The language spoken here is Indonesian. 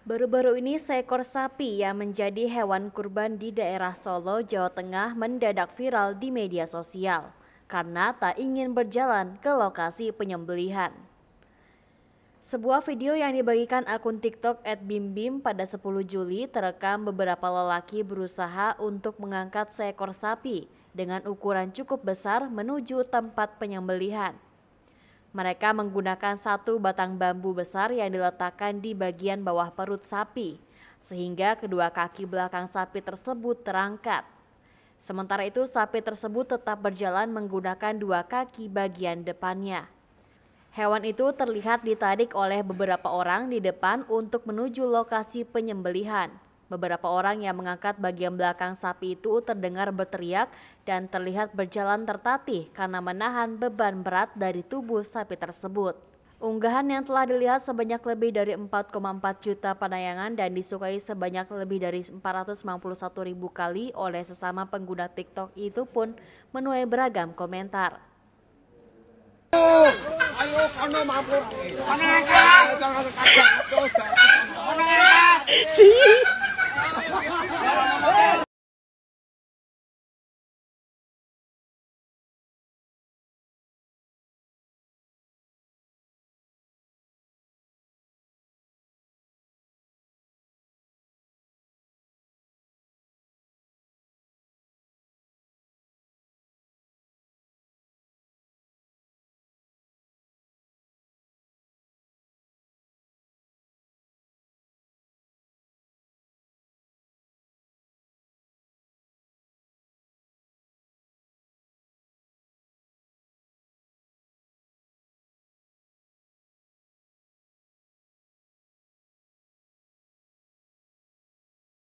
Baru-baru ini seekor sapi yang menjadi hewan kurban di daerah Solo, Jawa Tengah mendadak viral di media sosial karena tak ingin berjalan ke lokasi penyembelihan. Sebuah video yang dibagikan akun TikTok @bimbim pada 10 Juli terekam beberapa lelaki berusaha untuk mengangkat seekor sapi dengan ukuran cukup besar menuju tempat penyembelihan. Mereka menggunakan satu batang bambu besar yang diletakkan di bagian bawah perut sapi, sehingga kedua kaki belakang sapi tersebut terangkat. Sementara itu, sapi tersebut tetap berjalan menggunakan dua kaki bagian depannya. Hewan itu terlihat ditarik oleh beberapa orang di depan untuk menuju lokasi penyembelihan. Beberapa orang yang mengangkat bagian belakang sapi itu terdengar berteriak dan terlihat berjalan tertatih karena menahan beban berat dari tubuh sapi tersebut. Unggahan yang telah dilihat sebanyak lebih dari 4,4 juta penayangan dan disukai sebanyak lebih dari 491 ribu kali oleh sesama pengguna TikTok itu pun menuai beragam komentar.